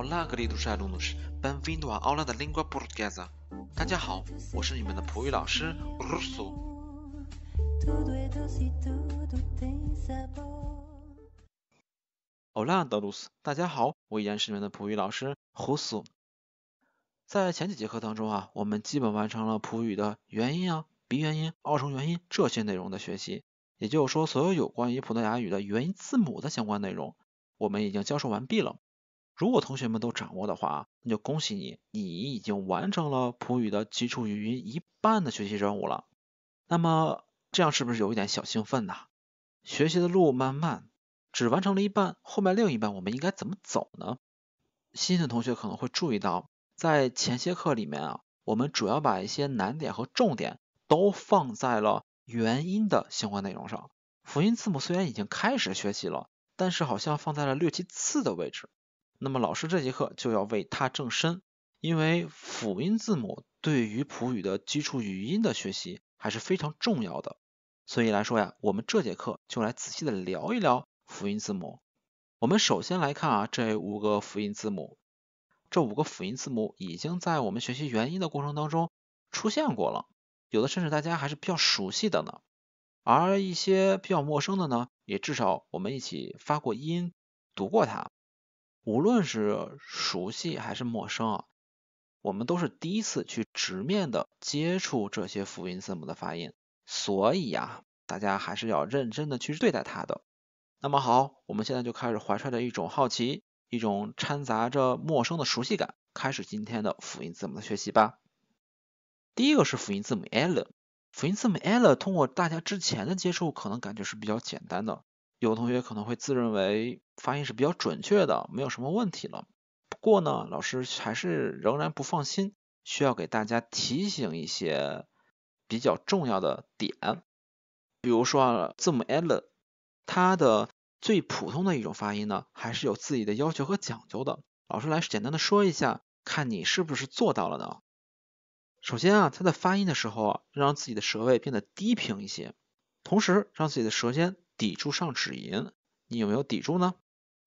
Olá, g r i d o s a l u l h o s b e n v i n d o a o l a da língua portuguesa。大家好，我是你们的葡语老师 r u s 苏。Olá, d a l u s 大家好，我依然是你们的葡语老师 u s 苏。在前几节课当中啊，我们基本完成了葡语的元音啊、鼻元音、二重元音这些内容的学习。也就是说，所有有关于葡萄牙语的元音字母的相关内容，我们已经教授完毕了。如果同学们都掌握的话，那就恭喜你，你已经完成了普语的基础语音一半的学习任务了。那么这样是不是有一点小兴奋呢？学习的路漫漫，只完成了一半，后面另一半我们应该怎么走呢？新的同学可能会注意到，在前些课里面啊，我们主要把一些难点和重点都放在了元音的相关内容上。辅音字母虽然已经开始学习了，但是好像放在了略其次的位置。那么老师这节课就要为他正身，因为辅音字母对于普语的基础语音的学习还是非常重要的。所以来说呀，我们这节课就来仔细的聊一聊辅音字母。我们首先来看啊，这五个辅音字母，这五个辅音字母已经在我们学习元音的过程当中出现过了，有的甚至大家还是比较熟悉的呢。而一些比较陌生的呢，也至少我们一起发过音，读过它。无论是熟悉还是陌生啊，我们都是第一次去直面的接触这些辅音字母的发音，所以呀，大家还是要认真的去对待它的。那么好，我们现在就开始怀揣着一种好奇，一种掺杂着陌生的熟悉感，开始今天的辅音字母的学习吧。第一个是辅音字母 L，辅音字母 L 通过大家之前的接触，可能感觉是比较简单的。有同学可能会自认为发音是比较准确的，没有什么问题了。不过呢，老师还是仍然不放心，需要给大家提醒一些比较重要的点。比如说啊、字母 l，它的最普通的一种发音呢，还是有自己的要求和讲究的。老师来简单的说一下，看你是不是做到了呢？首先啊，他在发音的时候啊，让自己的舌位变得低平一些，同时让自己的舌尖。抵住上齿龈，你有没有抵住呢？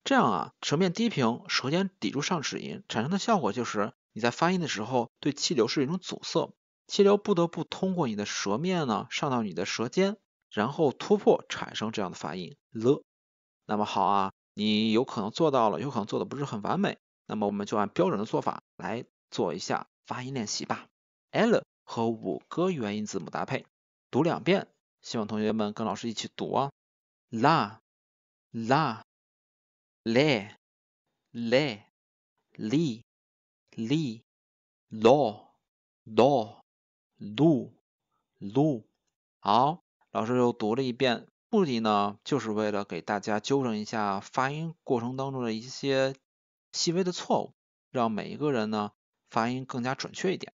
这样啊，舌面低平，舌尖抵住上齿龈，产生的效果就是你在发音的时候对气流是一种阻塞，气流不得不通过你的舌面呢，上到你的舌尖，然后突破产生这样的发音了。那么好啊，你有可能做到了，有可能做的不是很完美，那么我们就按标准的做法来做一下发音练习吧。l 和五个元音字母搭配，读两遍，希望同学们跟老师一起读啊。啦，啦，嘞，嘞，里，里，lu 噜，噜。好，老师又读了一遍，目的呢，就是为了给大家纠正一下发音过程当中的一些细微的错误，让每一个人呢发音更加准确一点。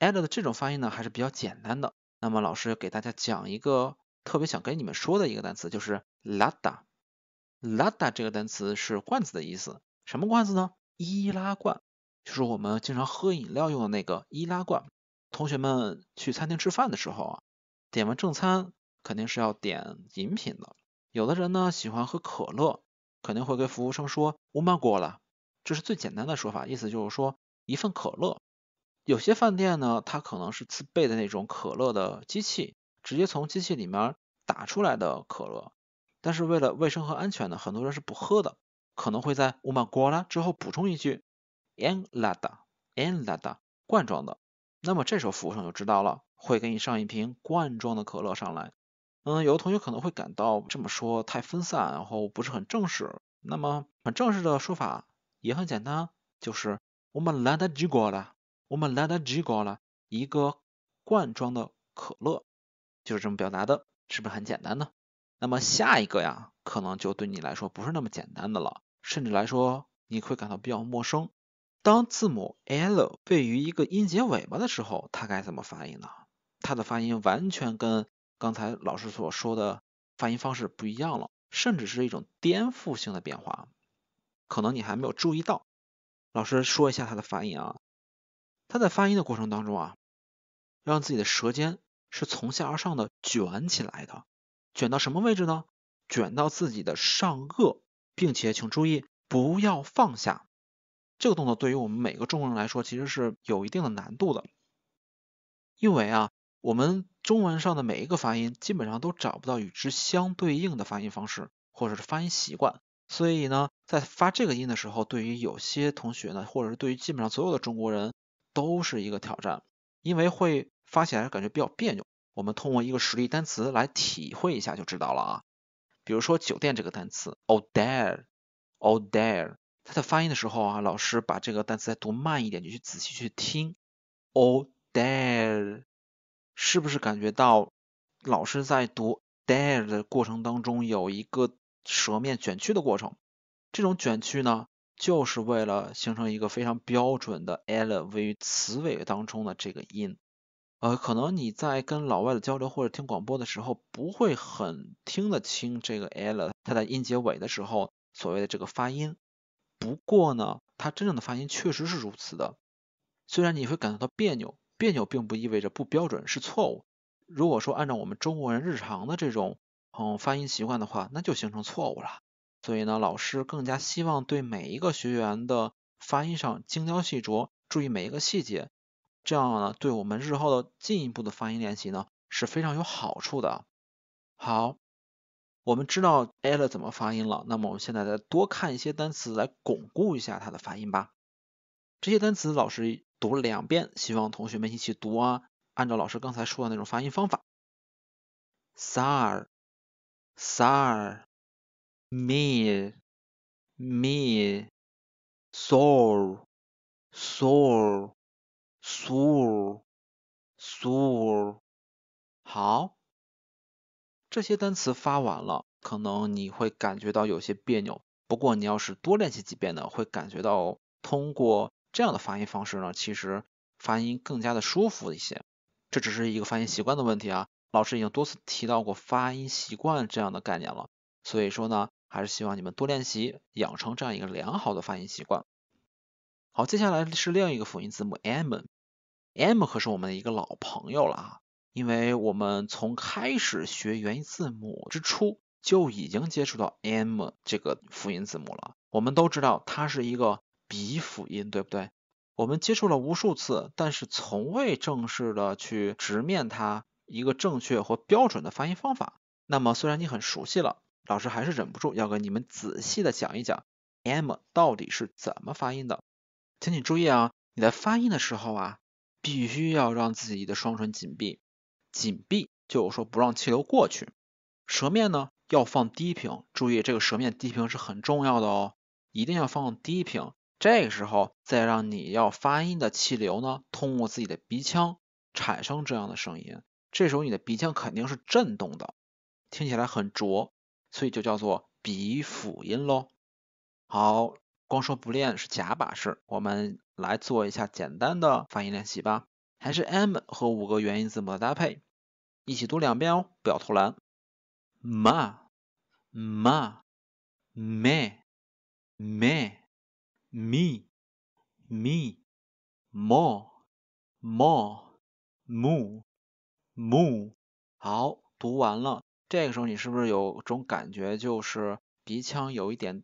L 的这种发音呢还是比较简单的，那么老师给大家讲一个。特别想跟你们说的一个单词就是 “lada”，“lada” 这个单词是罐子的意思，什么罐子呢？易拉罐，就是我们经常喝饮料用的那个易拉罐。同学们去餐厅吃饭的时候啊，点完正餐肯定是要点饮品的。有的人呢喜欢喝可乐，肯定会跟服务生说“乌曼过了”，这是最简单的说法，意思就是说一份可乐。有些饭店呢，它可能是自备的那种可乐的机器。直接从机器里面打出来的可乐，但是为了卫生和安全呢，很多人是不喝的，可能会在乌玛果拉之后补充一句，en lada en lada，罐装的。那么这时候服务生就知道了，会给你上一瓶罐装的可乐上来。嗯，有的同学可能会感到这么说太分散，然后不是很正式。那么很正式的说法也很简单，就是我们来达吉果了，我们来达吉果了，一个罐装的可乐。就是这么表达的，是不是很简单呢？那么下一个呀，可能就对你来说不是那么简单的了，甚至来说你会感到比较陌生。当字母 L 位于一个音节尾巴的时候，它该怎么发音呢？它的发音完全跟刚才老师所说的发音方式不一样了，甚至是一种颠覆性的变化。可能你还没有注意到，老师说一下它的发音啊。它在发音的过程当中啊，让自己的舌尖。是从下而上的卷起来的，卷到什么位置呢？卷到自己的上颚，并且请注意不要放下。这个动作对于我们每个中国人来说，其实是有一定的难度的，因为啊，我们中文上的每一个发音，基本上都找不到与之相对应的发音方式或者是发音习惯，所以呢，在发这个音的时候，对于有些同学呢，或者是对于基本上所有的中国人，都是一个挑战，因为会。发起来感觉比较别扭，我们通过一个实例单词来体会一下就知道了啊。比如说酒店这个单词 h o d e l h o t e r 它的发音的时候啊，老师把这个单词再读慢一点，你去仔细去听 h o t e r 是不是感觉到老师在读 h e 的过程当中有一个舌面卷曲的过程？这种卷曲呢，就是为了形成一个非常标准的 l 位于词尾当中的这个音。呃，可能你在跟老外的交流或者听广播的时候，不会很听得清这个 l，它在音结尾的时候所谓的这个发音。不过呢，它真正的发音确实是如此的。虽然你会感觉到别扭，别扭并不意味着不标准是错误。如果说按照我们中国人日常的这种嗯发音习惯的话，那就形成错误了。所以呢，老师更加希望对每一个学员的发音上精雕细琢，注意每一个细节。这样呢，对我们日后的进一步的发音练习呢是非常有好处的。好，我们知道 a 怎么发音了，那么我们现在再多看一些单词来巩固一下它的发音吧。这些单词老师读了两遍，希望同学们一起读啊，按照老师刚才说的那种发音方法。sir sir me me s o r s o r sou，sou，好，这些单词发完了，可能你会感觉到有些别扭。不过你要是多练习几遍呢，会感觉到通过这样的发音方式呢，其实发音更加的舒服一些。这只是一个发音习惯的问题啊。老师已经多次提到过发音习惯这样的概念了，所以说呢，还是希望你们多练习，养成这样一个良好的发音习惯。好，接下来是另一个辅音字母 m。M 可是我们的一个老朋友了啊，因为我们从开始学元音字母之初就已经接触到 M 这个辅音字母了。我们都知道它是一个鼻辅音，对不对？我们接触了无数次，但是从未正式的去直面它一个正确和标准的发音方法。那么虽然你很熟悉了，老师还是忍不住要跟你们仔细的讲一讲 M 到底是怎么发音的。请你注意啊，你在发音的时候啊。必须要让自己的双唇紧闭，紧闭，就是说不让气流过去。舌面呢要放低平，注意这个舌面低平是很重要的哦，一定要放低平。这个时候再让你要发音的气流呢通过自己的鼻腔产生这样的声音，这时候你的鼻腔肯定是震动的，听起来很浊，所以就叫做鼻辅音喽。好，光说不练是假把式，我们。来做一下简单的发音练习吧，还是 m 和五个元音字母的搭配，一起读两遍哦，不要偷懒。ma ma me me m o m e mo mo mu mu。好，读完了，这个时候你是不是有种感觉，就是鼻腔有一点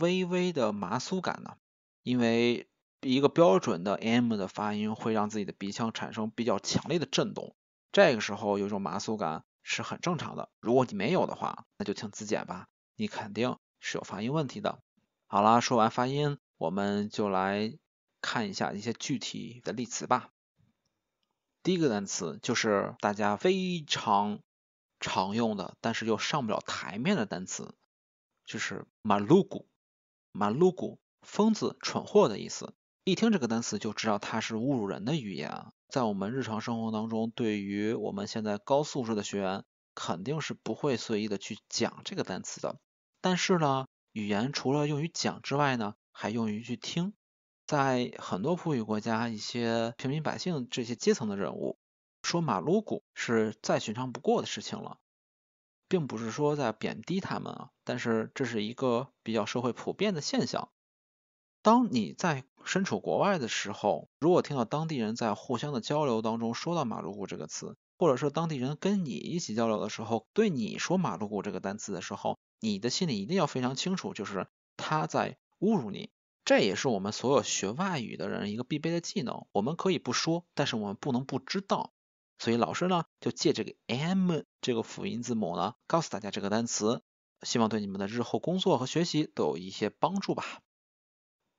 微微的麻酥感呢？因为一个标准的 m 的发音会让自己的鼻腔产生比较强烈的震动，这个时候有种麻酥感是很正常的。如果你没有的话，那就请自检吧，你肯定是有发音问题的。好啦，说完发音，我们就来看一下一些具体的例词吧。第一个单词就是大家非常常用的，但是又上不了台面的单词，就是 m a 古，u g u m a u u 疯子、蠢货的意思。一听这个单词就知道它是侮辱人的语言，在我们日常生活当中，对于我们现在高素质的学员肯定是不会随意的去讲这个单词的。但是呢，语言除了用于讲之外呢，还用于去听。在很多葡语国家，一些平民百姓这些阶层的人物说马鲁古是再寻常不过的事情了，并不是说在贬低他们啊，但是这是一个比较社会普遍的现象。当你在身处国外的时候，如果听到当地人在互相的交流当中说到“马路古这个词，或者是当地人跟你一起交流的时候，对你说“马路古这个单词的时候，你的心里一定要非常清楚，就是他在侮辱你。这也是我们所有学外语的人一个必备的技能。我们可以不说，但是我们不能不知道。所以老师呢，就借这个 M 这个辅音字母呢，告诉大家这个单词，希望对你们的日后工作和学习都有一些帮助吧。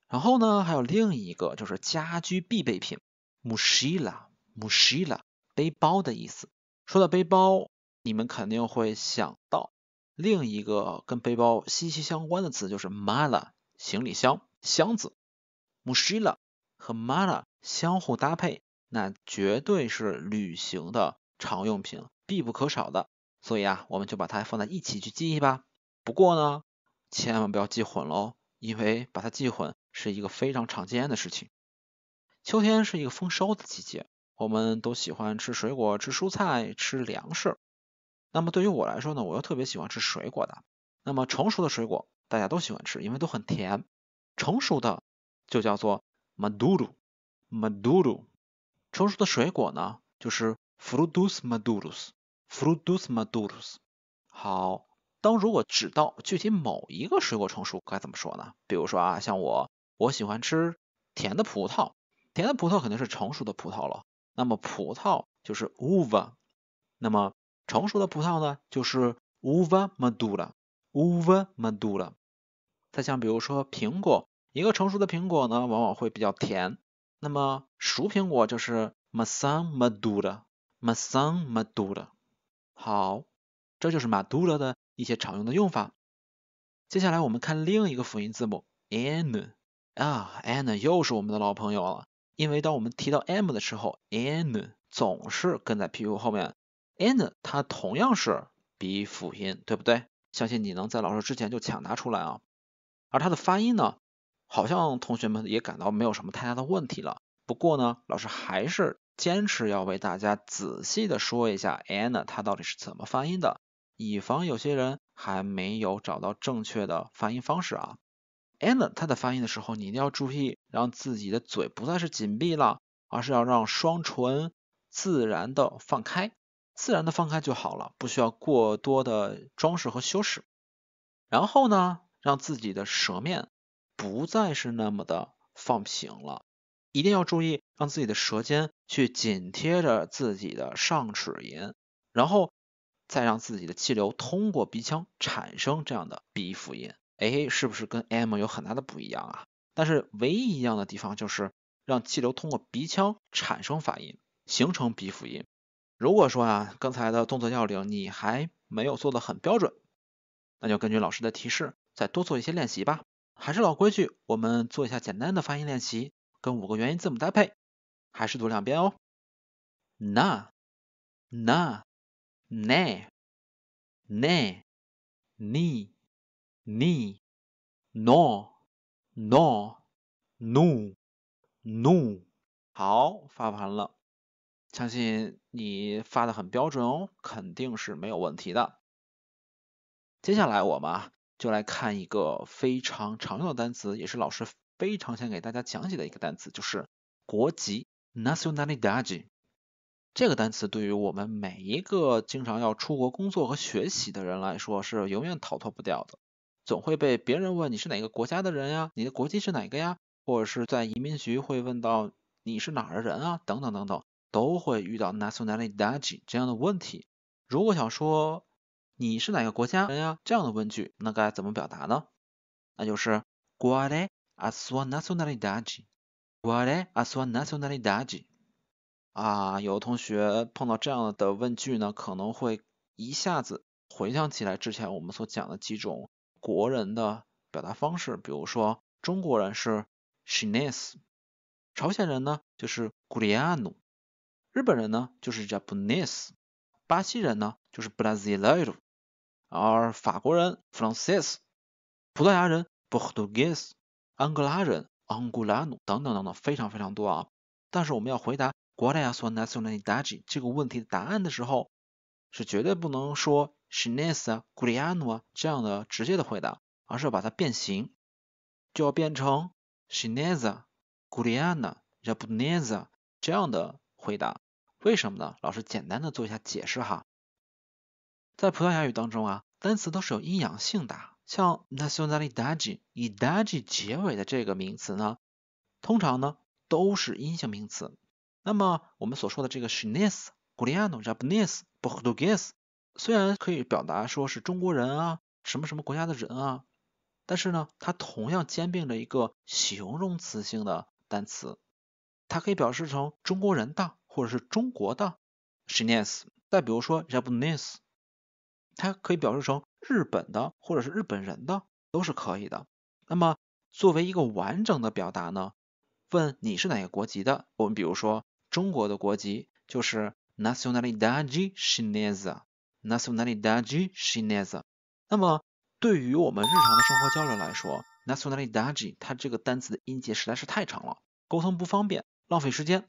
然后呢，还有另一个就是家居必备品，mushila，mushila，背包的意思。说到背包，你们肯定会想到另一个跟背包息息相关的词，就是 mala，行李箱、箱子。mushila 和 mala 相互搭配，那绝对是旅行的常用品，必不可少的。所以啊，我们就把它放在一起去记忆吧。不过呢，千万不要记混喽，因为把它记混。是一个非常常见的事情。秋天是一个丰收的季节，我们都喜欢吃水果、吃蔬菜、吃粮食。那么对于我来说呢，我又特别喜欢吃水果的。那么成熟的水果大家都喜欢吃，因为都很甜。成熟的就叫做 maduro，maduro。成熟的水果呢，就是 frutos maduros，frutos maduros。好，当如果指到具体某一个水果成熟，该怎么说呢？比如说啊，像我。我喜欢吃甜的葡萄，甜的葡萄肯定是成熟的葡萄了。那么葡萄就是 uva，那么成熟的葡萄呢就是 uva madura，uva madura。再像比如说苹果，一个成熟的苹果呢往往会比较甜，那么熟苹果就是 m a s a n m a d u r a m a s a n madura。好，这就是 madura 的一些常用的用法。接下来我们看另一个辅音字母 n。啊，Anna 又是我们的老朋友了。因为当我们提到 M 的时候，N 总是跟在 P 后面。Anna 它同样是鼻辅音，对不对？相信你能在老师之前就抢答出来啊。而它的发音呢，好像同学们也感到没有什么太大的问题了。不过呢，老师还是坚持要为大家仔细的说一下 Anna 它到底是怎么发音的，以防有些人还没有找到正确的发音方式啊。a n 它的发音的时候，你一定要注意，让自己的嘴不再是紧闭了，而是要让双唇自然的放开，自然的放开就好了，不需要过多的装饰和修饰。然后呢，让自己的舌面不再是那么的放平了，一定要注意，让自己的舌尖去紧贴着自己的上齿龈，然后再让自己的气流通过鼻腔产生这样的鼻辅音。哎，是不是跟 M 有很大的不一样啊？但是唯一一样的地方就是让气流通过鼻腔产生发音，形成鼻辅音。如果说啊，刚才的动作要领你还没有做得很标准，那就根据老师的提示再多做一些练习吧。还是老规矩，我们做一下简单的发音练习，跟五个元音字母搭配，还是读两遍哦。na na ne ne ni 你，n 诺，n o 好，发完了，相信你发的很标准哦，肯定是没有问题的。接下来我们就来看一个非常常用的单词，也是老师非常想给大家讲解的一个单词，就是国籍 （nationality）。这个单词对于我们每一个经常要出国工作和学习的人来说，是永远逃脱不掉的。总会被别人问你是哪个国家的人呀？你的国籍是哪个呀？或者是在移民局会问到你是哪儿的人啊？等等等等，都会遇到 nationality 这样的问题。如果想说你是哪个国家人呀这样的问句，那该怎么表达呢？那就是 g u a r i a s s a nationalità g u a r i a s s a nationalità 啊。有同学碰到这样的问句呢，可能会一下子回想起来之前我们所讲的几种。国人的表达方式，比如说中国人是 Chinese，朝鲜人呢就是 g u r i a n o 日本人呢就是 Japanese，巴西人呢就是 Brazilian，而法国人 f r a n c i s 葡萄牙人 p o r t u g u e s 安哥拉人 Angolan 等等等等，非常非常多啊。但是我们要回答 g 国家所使 i 的 a d 这个问题的答案的时候，是绝对不能说。Chinesa、Guliano 这样的直接的回答，而是要把它变形，就要变成 Chinesa、Guliana、j a b u n e s a 这样的回答。为什么呢？老师简单的做一下解释哈。在葡萄牙语当中啊，单词都是有阴阳性的。像 n a t i o n a l i d a d 以 d a d i 结尾的这个名词呢，通常呢都是阴性名词。那么我们所说的这个 Chinesa、Guliano、j a b u n e s Portugues。虽然可以表达说是中国人啊，什么什么国家的人啊，但是呢，它同样兼并了一个形容词性的单词，它可以表示成中国人的或者是中国的 Chinese。再比如说 Japanese，它可以表示成日本的或者是日本人的都是可以的。那么作为一个完整的表达呢，问你是哪个国籍的？我们比如说中国的国籍就是 Nationality Chinese。Nationality, she neza。那么对于我们日常的生活交流来说，Nationality，它这个单词的音节实在是太长了，沟通不方便，浪费时间。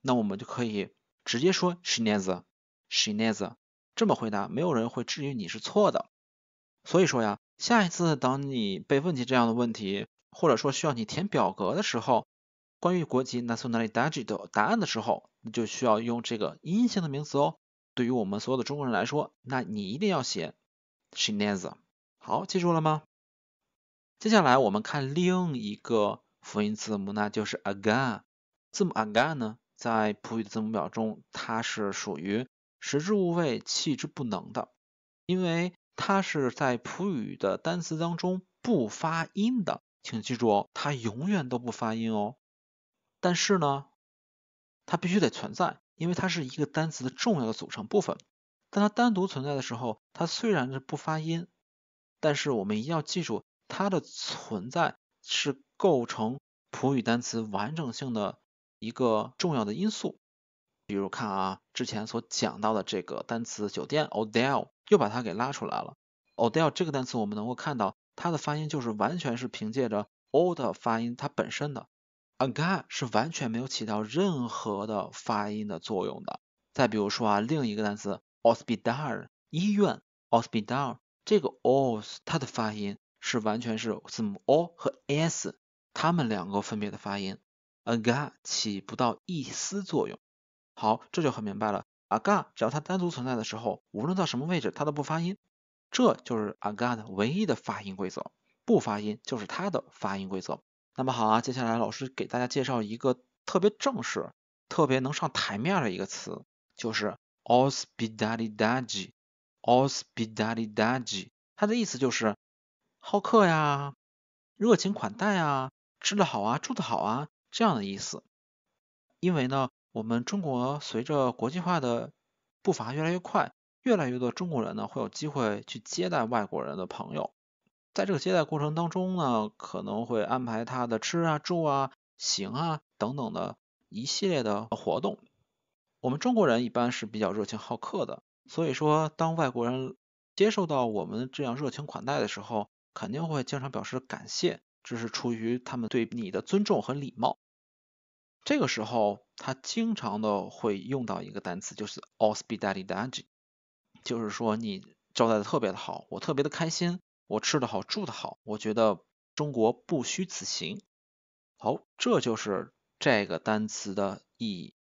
那我们就可以直接说 She neza，She neza，这么回答，没有人会质疑你是错的。所以说呀，下一次当你被问及这样的问题，或者说需要你填表格的时候，关于国籍 Nationality 的答案的时候，你就需要用这个阴性的名词哦。对于我们所有的中国人来说，那你一定要写 Shenzhen。好，记住了吗？接下来我们看另一个辅音字母，那就是 a g。a 字母 a g a 呢，在普语的字母表中，它是属于食之无味，弃之不能的，因为它是在普语的单词当中不发音的，请记住哦，它永远都不发音哦。但是呢，它必须得存在。因为它是一个单词的重要的组成部分，当它单独存在的时候，它虽然是不发音，但是我们一定要记住它的存在是构成普语单词完整性的一个重要的因素。比如看啊，之前所讲到的这个单词酒店 o d e l 又把它给拉出来了。o d e l 这个单词，我们能够看到它的发音就是完全是凭借着 o 的发音它本身的。a g a 是完全没有起到任何的发音的作用的。再比如说啊，另一个单词 hospital 医院，hospital 这个 o s 它的发音是完全是字母 o 和 s 它们两个分别的发音，a g a 起不到一丝作用。好，这就很明白了，a g a 只要它单独存在的时候，无论到什么位置，它都不发音。这就是 a g a 的唯一的发音规则，不发音就是它的发音规则。那么好啊，接下来老师给大家介绍一个特别正式、特别能上台面的一个词，就是 ospitality d。o s p i t a l i d a d 它的意思就是好客呀、热情款待啊、吃得好啊、住得好啊这样的意思。因为呢，我们中国随着国际化的步伐越来越快，越来越多中国人呢会有机会去接待外国人的朋友。在这个接待过程当中呢，可能会安排他的吃啊、住啊、行啊等等的一系列的活动。我们中国人一般是比较热情好客的，所以说当外国人接受到我们这样热情款待的时候，肯定会经常表示感谢，这是出于他们对你的尊重和礼貌。这个时候他经常的会用到一个单词，就是 a l s b i d a l i d a t d 就是说你招待的特别的好，我特别的开心。我吃的好，住的好，我觉得中国不虚此行。好，这就是这个单词的意义。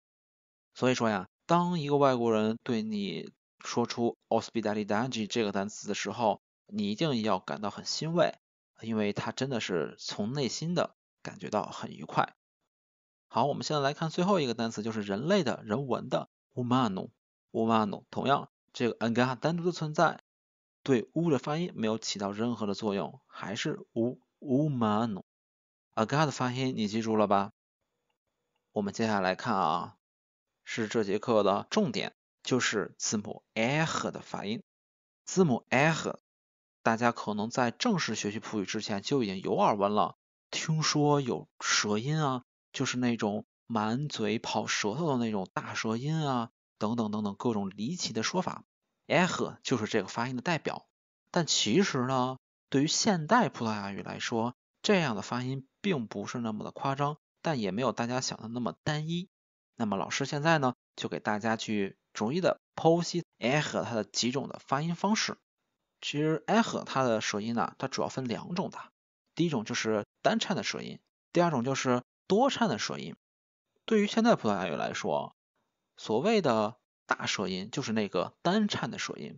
所以说呀，当一个外国人对你说出 o s p i t a l i t d 这个单词的时候，你一定要感到很欣慰，因为他真的是从内心的感觉到很愉快。好，我们现在来看最后一个单词，就是人类的人文的 umano umano，同样这个 ng 单独的存在。对，u 的发音没有起到任何的作用，还是 u u mano。a 的发音你记住了吧？我们接下来看啊，是这节课的重点，就是字母 e 的发音。字母 e，大家可能在正式学习葡语之前就已经有耳闻了，听说有舌音啊，就是那种满嘴跑舌头的那种大舌音啊，等等等等各种离奇的说法。eh 就是这个发音的代表，但其实呢，对于现代葡萄牙语来说，这样的发音并不是那么的夸张，但也没有大家想的那么单一。那么老师现在呢，就给大家去逐一的剖析 eh 它的几种的发音方式。其实 eh 它的舌音呢，它主要分两种的，第一种就是单颤的舌音，第二种就是多颤的舌音。对于现代葡萄牙语来说，所谓的大舌音就是那个单颤的舌音，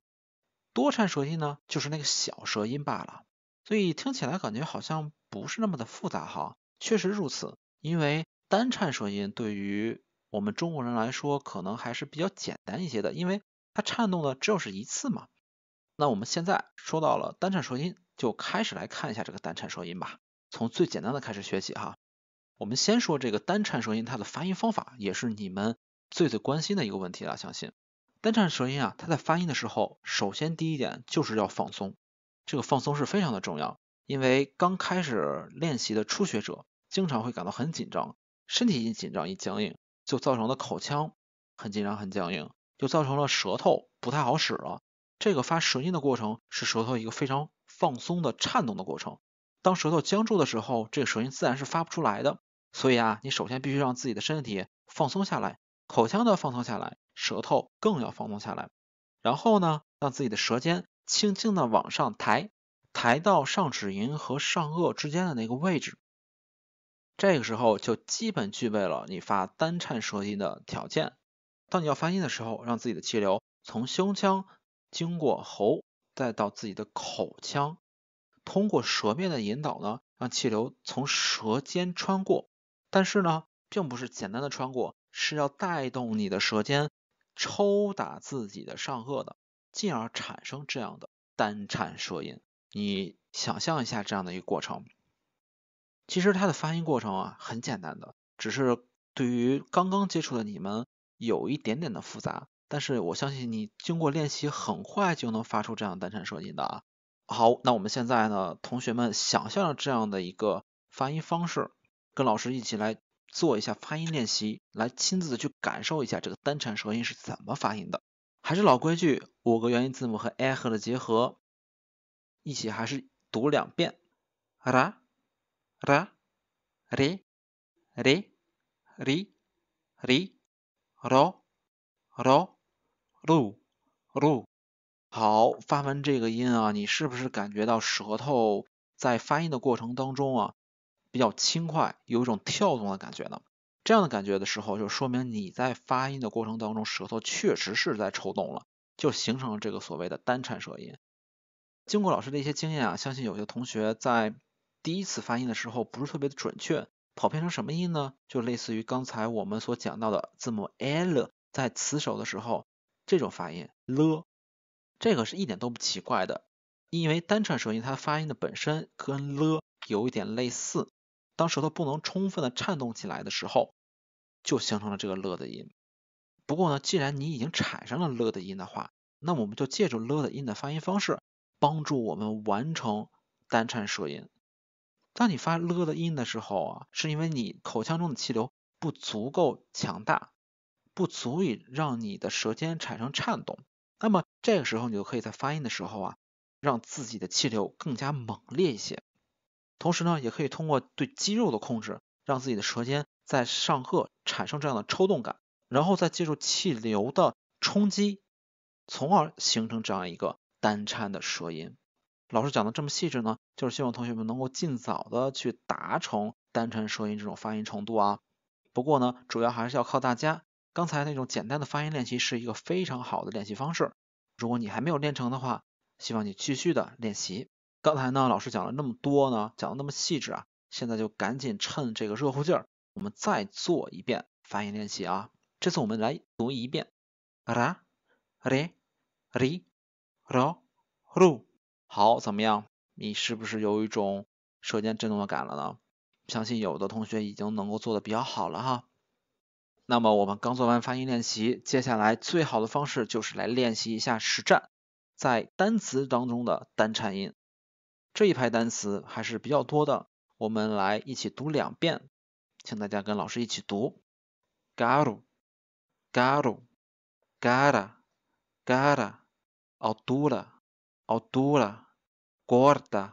多颤舌音呢，就是那个小舌音罢了。所以听起来感觉好像不是那么的复杂哈，确实如此。因为单颤舌音对于我们中国人来说，可能还是比较简单一些的，因为它颤动的只有是一次嘛。那我们现在说到了单颤舌音，就开始来看一下这个单颤舌音吧。从最简单的开始学习哈。我们先说这个单颤舌音，它的发音方法也是你们。最最关心的一个问题，了，相信，单唱舌音啊，它在发音的时候，首先第一点就是要放松，这个放松是非常的重要，因为刚开始练习的初学者经常会感到很紧张，身体一紧张一僵硬，就造成了口腔很紧张很僵硬，就造成了舌头不太好使了。这个发舌音的过程是舌头一个非常放松的颤动的过程，当舌头僵住的时候，这个舌音自然是发不出来的。所以啊，你首先必须让自己的身体放松下来。口腔都要放松下来，舌头更要放松下来，然后呢，让自己的舌尖轻轻的往上抬，抬到上齿龈和上颚之间的那个位置，这个时候就基本具备了你发单颤舌音的条件。当你要发音的时候，让自己的气流从胸腔经过喉，再到自己的口腔，通过舌面的引导呢，让气流从舌尖穿过，但是呢，并不是简单的穿过。是要带动你的舌尖抽打自己的上颚的，进而产生这样的单颤舌音。你想象一下这样的一个过程，其实它的发音过程啊很简单的，只是对于刚刚接触的你们有一点点的复杂。但是我相信你经过练习，很快就能发出这样单颤舌音的啊。好，那我们现在呢，同学们想象这样的一个发音方式，跟老师一起来。做一下发音练习，来亲自的去感受一下这个单产舌音是怎么发音的。还是老规矩，五个元音字母和 a 和的结合，一起还是读两遍。ra ra re re re re ro ro ru ru。好，发完这个音啊，你是不是感觉到舌头在发音的过程当中啊？比较轻快，有一种跳动的感觉呢。这样的感觉的时候，就说明你在发音的过程当中，舌头确实是在抽动了，就形成了这个所谓的单颤舌音。经过老师的一些经验啊，相信有些同学在第一次发音的时候不是特别的准确，跑偏成什么音呢？就类似于刚才我们所讲到的字母 l，在词首的时候这种发音 l，这个是一点都不奇怪的，因为单颤舌音它发音的本身跟 l 有一点类似。当舌头不能充分的颤动起来的时候，就形成了这个“勒”的音。不过呢，既然你已经产生了“勒”的音的话，那我们就借助“勒”的音的发音方式，帮助我们完成单颤舌音。当你发“勒”的音的时候啊，是因为你口腔中的气流不足够强大，不足以让你的舌尖产生颤动。那么这个时候，你就可以在发音的时候啊，让自己的气流更加猛烈一些。同时呢，也可以通过对肌肉的控制，让自己的舌尖在上颚产生这样的抽动感，然后再借助气流的冲击，从而形成这样一个单颤的舌音。老师讲的这么细致呢，就是希望同学们能够尽早的去达成单颤舌音这种发音程度啊。不过呢，主要还是要靠大家。刚才那种简单的发音练习是一个非常好的练习方式。如果你还没有练成的话，希望你继续的练习。刚才呢，老师讲了那么多呢，讲的那么细致啊，现在就赶紧趁这个热乎劲儿，我们再做一遍发音练习啊。这次我们来读一遍，啊，啊，啊，啊，啊，啊，好，怎么样？你是不是有一种舌尖震动的感了呢？相信有的同学已经能够做的比较好了哈。那么我们刚做完发音练习，接下来最好的方式就是来练习一下实战，在单词当中的单颤音。这一排单词还是比较多的，我们来一起读两遍，请大家跟老师一起读 g a r u g a r u g a r a g a r a a l t u r a a l t u r a c o r t a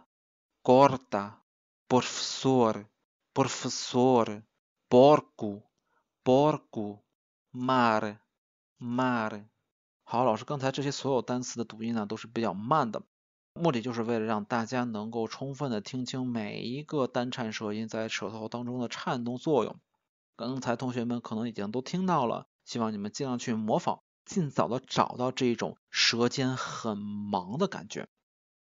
c o r t a p r o f e s s o r p r o f e s s o r p o r c o p o r c o m a r m a r 好，老师刚才这些所有单词的读音呢，都是比较慢的。目的就是为了让大家能够充分的听清每一个单颤舌音在舌头当中的颤动作用。刚才同学们可能已经都听到了，希望你们尽量去模仿，尽早的找到这种舌尖很忙的感觉。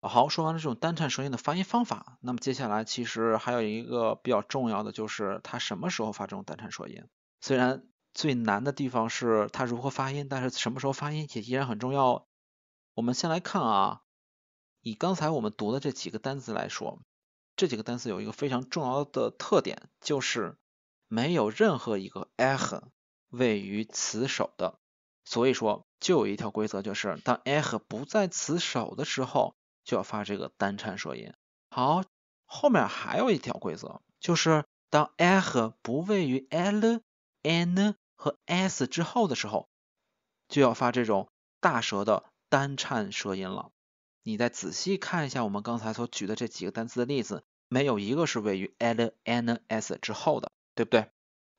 好，说完了这种单颤舌音的发音方法，那么接下来其实还有一个比较重要的就是它什么时候发这种单颤舌音。虽然最难的地方是它如何发音，但是什么时候发音也依然很重要。我们先来看啊。以刚才我们读的这几个单词来说，这几个单词有一个非常重要的特点，就是没有任何一个 h 位于词首的。所以说，就有一条规则，就是当 h 不在词首的时候，就要发这个单颤舌音。好，后面还有一条规则，就是当 h 不位于 l、n 和 s 之后的时候，就要发这种大舌的单颤舌音了。你再仔细看一下我们刚才所举的这几个单词的例子，没有一个是位于 l n s 之后的，对不对？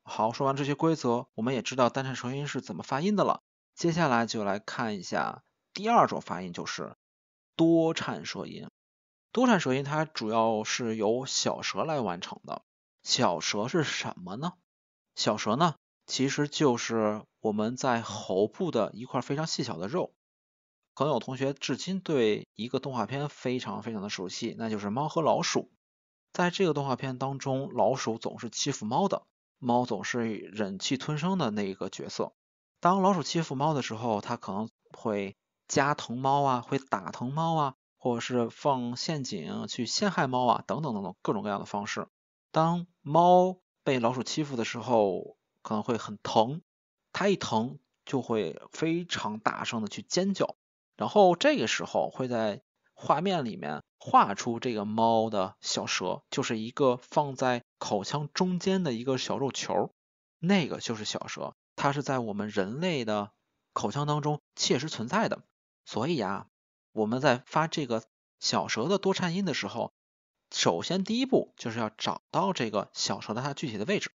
好，说完这些规则，我们也知道单颤舌音是怎么发音的了。接下来就来看一下第二种发音，就是多颤舌音。多颤舌音它主要是由小舌来完成的。小舌是什么呢？小舌呢，其实就是我们在喉部的一块非常细小的肉。可能有同学至今对一个动画片非常非常的熟悉，那就是《猫和老鼠》。在这个动画片当中，老鼠总是欺负猫的，猫总是忍气吞声的那一个角色。当老鼠欺负猫的时候，它可能会夹疼猫啊，会打疼猫啊，或者是放陷阱去陷害猫啊，等等等等各种各样的方式。当猫被老鼠欺负的时候，可能会很疼，它一疼就会非常大声的去尖叫。然后这个时候会在画面里面画出这个猫的小舌，就是一个放在口腔中间的一个小肉球，那个就是小舌，它是在我们人类的口腔当中切实存在的。所以呀，我们在发这个小舌的多颤音的时候，首先第一步就是要找到这个小舌的它具体的位置。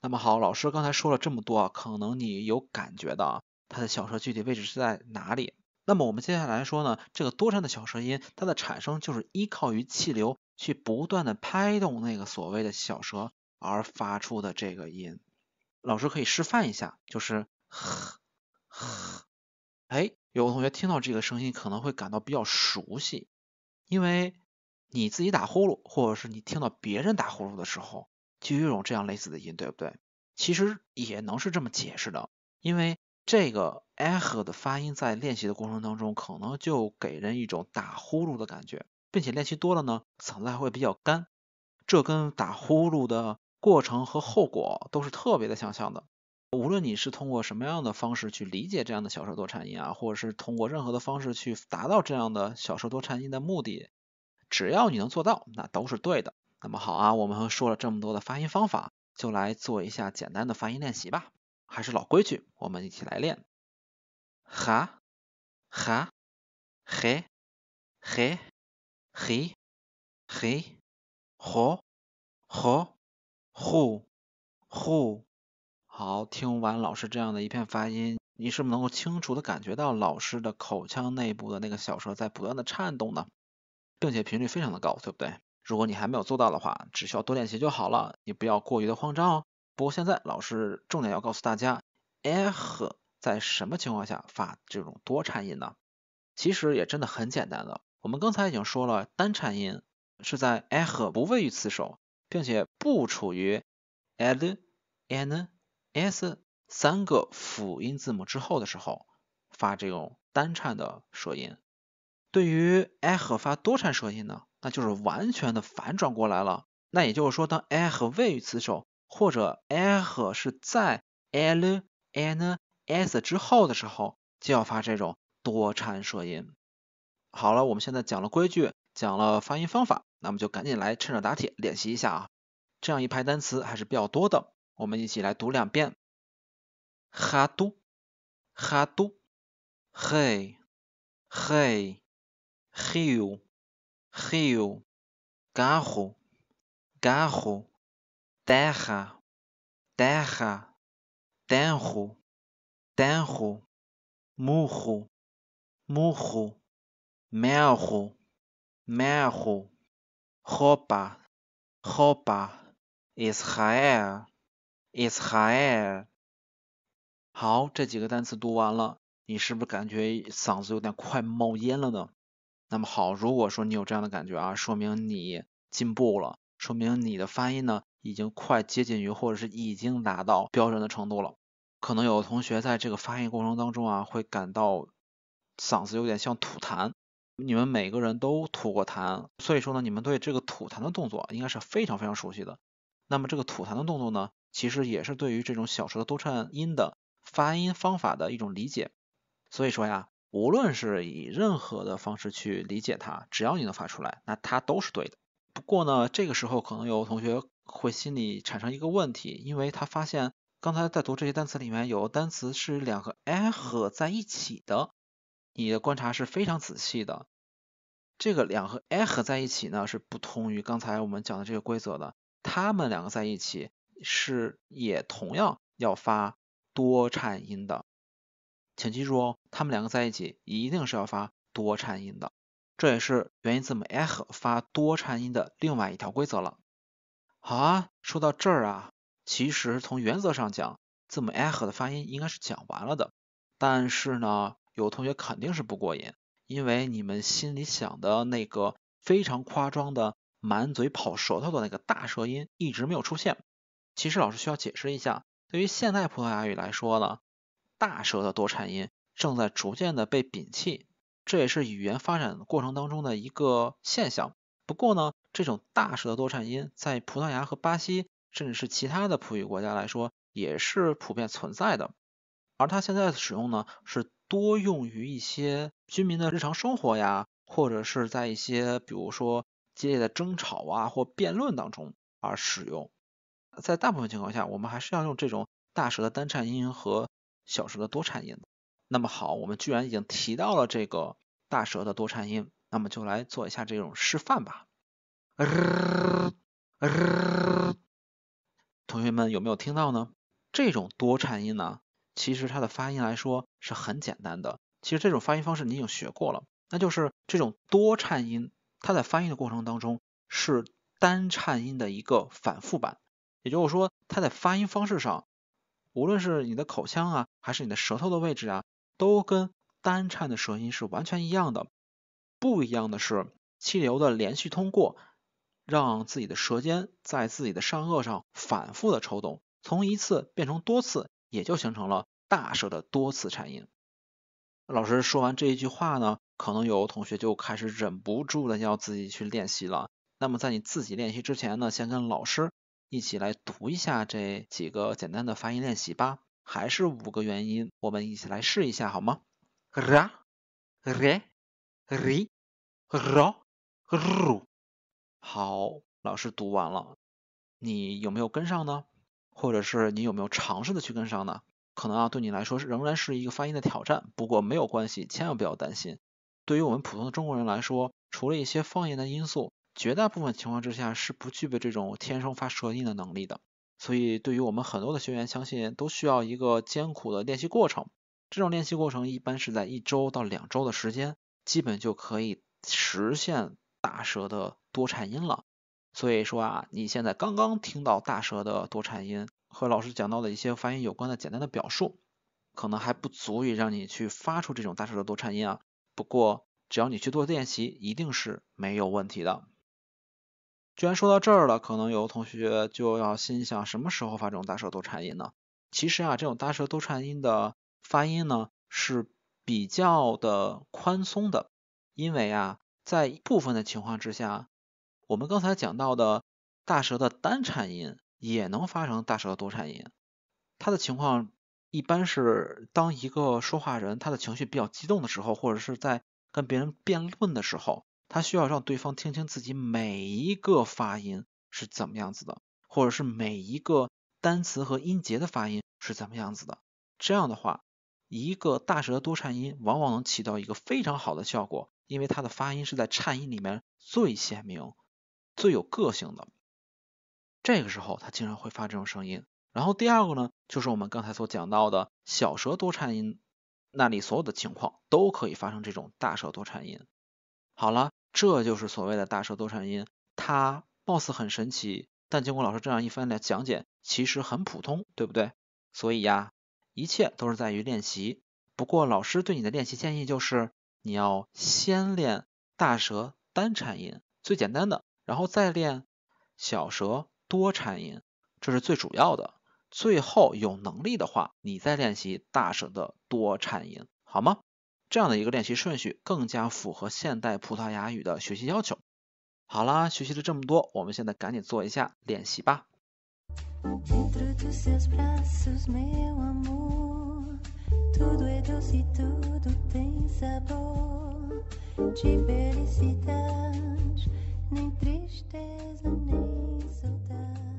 那么好，老师刚才说了这么多，可能你有感觉的，它的小舌具体位置是在哪里？那么我们接下来说呢，这个多声的小舌音，它的产生就是依靠于气流去不断的拍动那个所谓的小舌而发出的这个音。老师可以示范一下，就是，哎，有个同学听到这个声音可能会感到比较熟悉，因为你自己打呼噜，或者是你听到别人打呼噜的时候，就有一种这样类似的音，对不对？其实也能是这么解释的，因为。这个 e c h o 的发音在练习的过程当中，可能就给人一种打呼噜的感觉，并且练习多了呢，嗓子还会比较干。这跟打呼噜的过程和后果都是特别的相像的。无论你是通过什么样的方式去理解这样的小舌多颤音啊，或者是通过任何的方式去达到这样的小舌多颤音的目的，只要你能做到，那都是对的。那么好啊，我们说了这么多的发音方法，就来做一下简单的发音练习吧。还是老规矩，我们一起来练，哈，哈，嘿，嘿，嘿，嘿，嚯，嚯，呼，呼。好，听完老师这样的一片发音，你是不是能够清楚的感觉到老师的口腔内部的那个小舌在不断的颤动呢？并且频率非常的高，对不对？如果你还没有做到的话，只需要多练习就好了，你不要过于的慌张哦。不过现在老师重点要告诉大家，eh 在什么情况下发这种多颤音呢？其实也真的很简单了。我们刚才已经说了，单颤音是在 eh 不位于词首，并且不处于 l、n s 三个辅音字母之后的时候发这种单颤的舌音。对于 eh 发多颤舌音呢，那就是完全的反转过来了。那也就是说，当 eh 位于词首。或者 l 和是在 l n s 之后的时候，就要发这种多掺舌音。好了，我们现在讲了规矩，讲了发音方法，那么就赶紧来趁热打铁练习一下啊！这样一排单词还是比较多的，我们一起来读两遍：哈都哈都，嘿嘿 hill，干呼干呼。t e r r a t e r r a t e n h o t e n h o m u h u m u h u m e i h u m e i h u h u p a h u p a i s r a e l i s r a e l 好，这几个单词读完了，你是不是感觉嗓子有点快冒烟了呢？那么好，如果说你有这样的感觉啊，说明你进步了，说明你的发音呢。已经快接近于，或者是已经达到标准的程度了。可能有的同学在这个发音过程当中啊，会感到嗓子有点像吐痰。你们每个人都吐过痰，所以说呢，你们对这个吐痰的动作应该是非常非常熟悉的。那么这个吐痰的动作呢，其实也是对于这种小舌的多颤音的发音方法的一种理解。所以说呀，无论是以任何的方式去理解它，只要你能发出来，那它都是对的。不过呢，这个时候可能有同学。会心里产生一个问题，因为他发现刚才在读这些单词里面有单词是两个 f 合在一起的，你的观察是非常仔细的。这个两和 f 合在一起呢，是不同于刚才我们讲的这个规则的。它们两个在一起是也同样要发多颤音的，请记住哦，它们两个在一起一定是要发多颤音的，这也是元音字母 f 发多颤音的另外一条规则了。好啊，说到这儿啊，其实从原则上讲，字母 a 和的发音应该是讲完了的。但是呢，有同学肯定是不过瘾，因为你们心里想的那个非常夸张的、满嘴跑舌头的那个大舌音一直没有出现。其实老师需要解释一下，对于现代葡萄牙语来说呢，大舌的多颤音正在逐渐的被摒弃，这也是语言发展过程当中的一个现象。不过呢，这种大舌的多颤音在葡萄牙和巴西，甚至是其他的葡语国家来说也是普遍存在的。而它现在的使用呢，是多用于一些居民的日常生活呀，或者是在一些比如说激烈的争吵啊或辩论当中而使用。在大部分情况下，我们还是要用这种大舌的单颤音和小舌的多颤音。那么好，我们居然已经提到了这个大舌的多颤音。那么就来做一下这种示范吧。同学们有没有听到呢？这种多颤音呢，其实它的发音来说是很简单的。其实这种发音方式你已经学过了，那就是这种多颤音，它在发音的过程当中是单颤音的一个反复版。也就是说，它在发音方式上，无论是你的口腔啊，还是你的舌头的位置啊，都跟单颤的舌音是完全一样的。不一样的是，气流的连续通过，让自己的舌尖在自己的上颚上反复的抽动，从一次变成多次，也就形成了大舌的多次颤音。老师说完这一句话呢，可能有同学就开始忍不住的要自己去练习了。那么在你自己练习之前呢，先跟老师一起来读一下这几个简单的发音练习吧。还是五个元音，我们一起来试一下好吗？啊，啊。ri，ro，ru，好，老师读完了，你有没有跟上呢？或者是你有没有尝试的去跟上呢？可能啊，对你来说仍然是一个发音的挑战。不过没有关系，千万不要担心。对于我们普通的中国人来说，除了一些方言的因素，绝大部分情况之下是不具备这种天生发舌音的能力的。所以对于我们很多的学员，相信都需要一个艰苦的练习过程。这种练习过程一般是在一周到两周的时间。基本就可以实现大舌的多颤音了。所以说啊，你现在刚刚听到大舌的多颤音和老师讲到的一些发音有关的简单的表述，可能还不足以让你去发出这种大舌的多颤音啊。不过只要你去做练习，一定是没有问题的。既然说到这儿了，可能有同学就要心想，什么时候发这种大舌多颤音呢？其实啊，这种大舌多颤音的发音呢是。比较的宽松的，因为啊，在部分的情况之下，我们刚才讲到的大舌的单颤音也能发成大舌的多颤音。它的情况一般是当一个说话人他的情绪比较激动的时候，或者是在跟别人辩论的时候，他需要让对方听清自己每一个发音是怎么样子的，或者是每一个单词和音节的发音是怎么样子的。这样的话。一个大舌多颤音往往能起到一个非常好的效果，因为它的发音是在颤音里面最鲜明、最有个性的。这个时候，它经常会发这种声音。然后第二个呢，就是我们刚才所讲到的小舌多颤音，那里所有的情况都可以发生这种大舌多颤音。好了，这就是所谓的大舌多颤音，它貌似很神奇，但经过老师这样一番的讲解，其实很普通，对不对？所以呀。一切都是在于练习，不过老师对你的练习建议就是，你要先练大舌单颤音，最简单的，然后再练小舌多颤音，这是最主要的。最后有能力的话，你再练习大舌的多颤音，好吗？这样的一个练习顺序更加符合现代葡萄牙语的学习要求。好啦，学习了这么多，我们现在赶紧做一下练习吧。Dentro dos seus braços, meu amor, tudo é doce, e tudo tem sabor de felicidade, nem tristeza, nem saudade.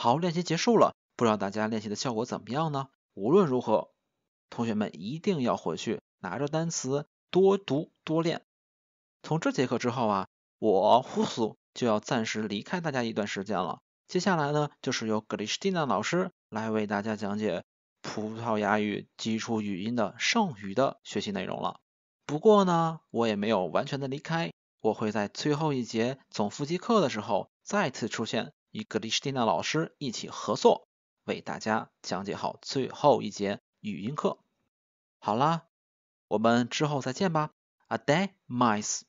好，练习结束了，不知道大家练习的效果怎么样呢？无论如何，同学们一定要回去拿着单词多读多练。从这节课之后啊，我呼苏就要暂时离开大家一段时间了。接下来呢，就是由格里什蒂娜老师来为大家讲解葡萄牙语基础语音的剩余的学习内容了。不过呢，我也没有完全的离开，我会在最后一节总复习课的时候再次出现。与格里斯蒂娜老师一起合作，为大家讲解好最后一节语音课。好了，我们之后再见吧。a d y m á s